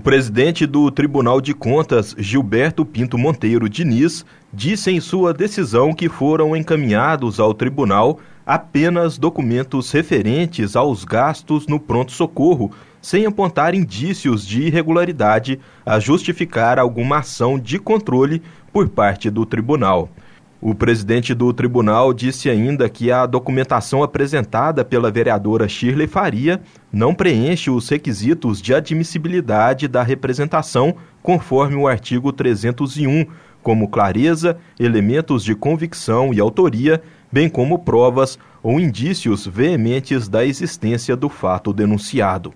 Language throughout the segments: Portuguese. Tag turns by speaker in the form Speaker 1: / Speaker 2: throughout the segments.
Speaker 1: O presidente do Tribunal de Contas, Gilberto Pinto Monteiro Diniz, disse em sua decisão que foram encaminhados ao tribunal apenas documentos referentes aos gastos no pronto-socorro, sem apontar indícios de irregularidade a justificar alguma ação de controle por parte do tribunal. O presidente do tribunal disse ainda que a documentação apresentada pela vereadora Shirley Faria não preenche os requisitos de admissibilidade da representação, conforme o artigo 301, como clareza, elementos de convicção e autoria, bem como provas ou indícios veementes da existência do fato denunciado.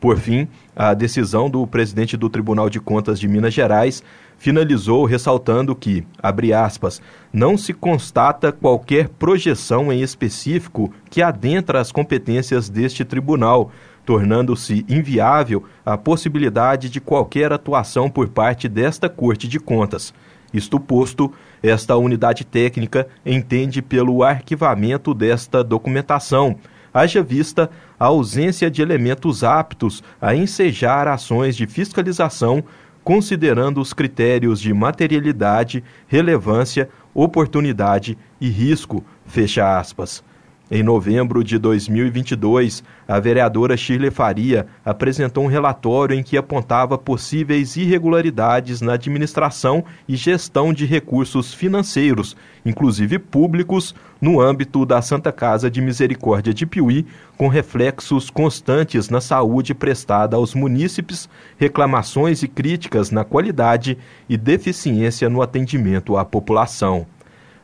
Speaker 1: Por fim, a decisão do presidente do Tribunal de Contas de Minas Gerais finalizou ressaltando que, abre aspas, não se constata qualquer projeção em específico que adentra as competências deste tribunal, tornando-se inviável a possibilidade de qualquer atuação por parte desta Corte de Contas. Isto posto, esta unidade técnica entende pelo arquivamento desta documentação, haja vista a ausência de elementos aptos a ensejar ações de fiscalização considerando os critérios de materialidade, relevância, oportunidade e risco, fecha aspas. Em novembro de 2022, a vereadora Shirley Faria apresentou um relatório em que apontava possíveis irregularidades na administração e gestão de recursos financeiros, inclusive públicos, no âmbito da Santa Casa de Misericórdia de Piuí, com reflexos constantes na saúde prestada aos munícipes, reclamações e críticas na qualidade e deficiência no atendimento à população.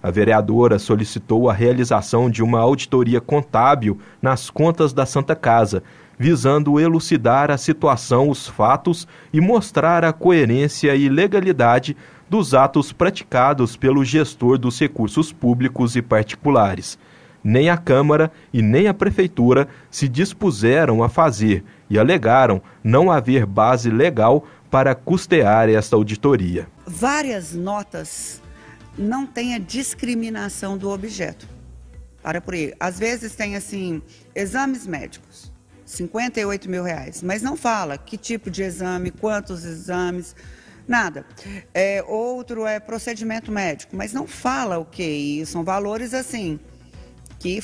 Speaker 1: A vereadora solicitou a realização de uma auditoria contábil nas contas da Santa Casa, visando elucidar a situação, os fatos e mostrar a coerência e legalidade dos atos praticados pelo gestor dos recursos públicos e particulares. Nem a Câmara e nem a Prefeitura se dispuseram a fazer e alegaram não haver base legal para custear esta auditoria.
Speaker 2: Várias notas não tenha discriminação do objeto. Para por aí. Às vezes tem assim, exames médicos, 58 mil reais, mas não fala que tipo de exame, quantos exames, nada. É, outro é procedimento médico, mas não fala o que. E é são valores assim, que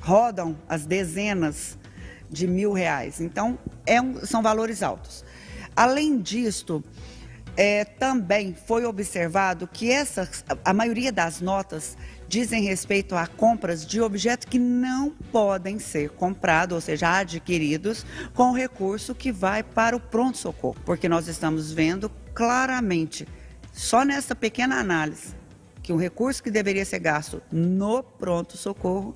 Speaker 2: rodam as dezenas de mil reais. Então, é um, são valores altos. Além disto, é, também foi observado que essas, a maioria das notas dizem respeito a compras de objetos que não podem ser comprados, ou seja, adquiridos, com recurso que vai para o pronto-socorro, porque nós estamos vendo claramente, só nessa pequena análise, que o recurso que deveria ser gasto no pronto-socorro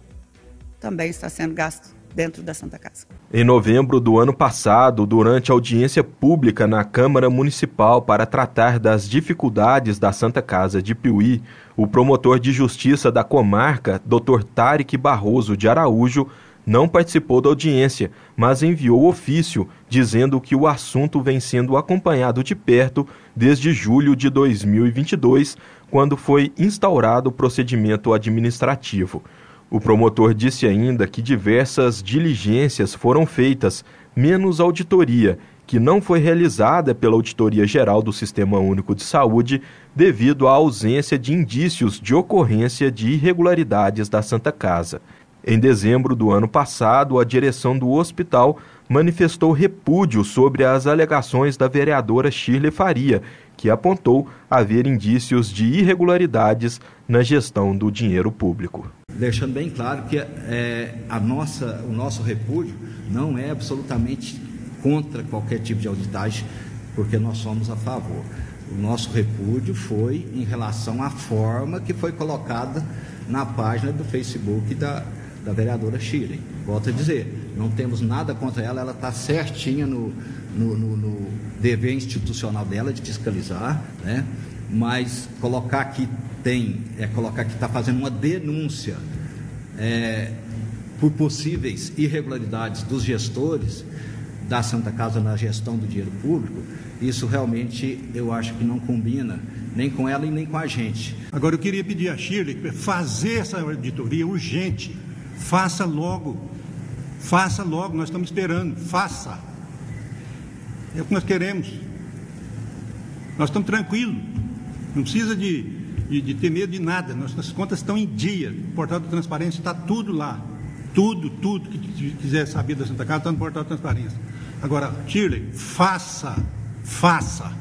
Speaker 2: também está sendo gasto dentro da Santa Casa.
Speaker 1: Em novembro do ano passado, durante audiência pública na Câmara Municipal para tratar das dificuldades da Santa Casa de Piuí, o promotor de justiça da comarca, Dr. Tarek Barroso de Araújo, não participou da audiência, mas enviou ofício dizendo que o assunto vem sendo acompanhado de perto desde julho de 2022, quando foi instaurado o procedimento administrativo. O promotor disse ainda que diversas diligências foram feitas, menos auditoria, que não foi realizada pela Auditoria Geral do Sistema Único de Saúde devido à ausência de indícios de ocorrência de irregularidades da Santa Casa. Em dezembro do ano passado, a direção do hospital manifestou repúdio sobre as alegações da vereadora Shirley Faria, que apontou haver indícios de irregularidades na gestão do dinheiro público.
Speaker 3: Deixando bem claro que é, a nossa, o nosso repúdio não é absolutamente contra qualquer tipo de auditagem, porque nós somos a favor. O nosso repúdio foi em relação à forma que foi colocada na página do Facebook da, da vereadora Shirley. Volto a dizer, não temos nada contra ela, ela está certinha no, no, no, no, dever institucional dela de fiscalizar, né? mas colocar que tem, é colocar que está fazendo uma denúncia é, por possíveis irregularidades dos gestores da Santa Casa na gestão do dinheiro público, isso realmente eu acho que não combina nem com ela e nem com a gente. Agora eu queria pedir a Shirley fazer essa auditoria urgente Faça logo. Faça logo, nós estamos esperando. Faça. É o que nós queremos. Nós estamos tranquilos. Não precisa de, de, de ter medo de nada. Nossas contas estão em dia. O portal da transparência está tudo lá. Tudo, tudo que quiser saber da Santa Casa está no portal da transparência. Agora, Shirley, faça, faça.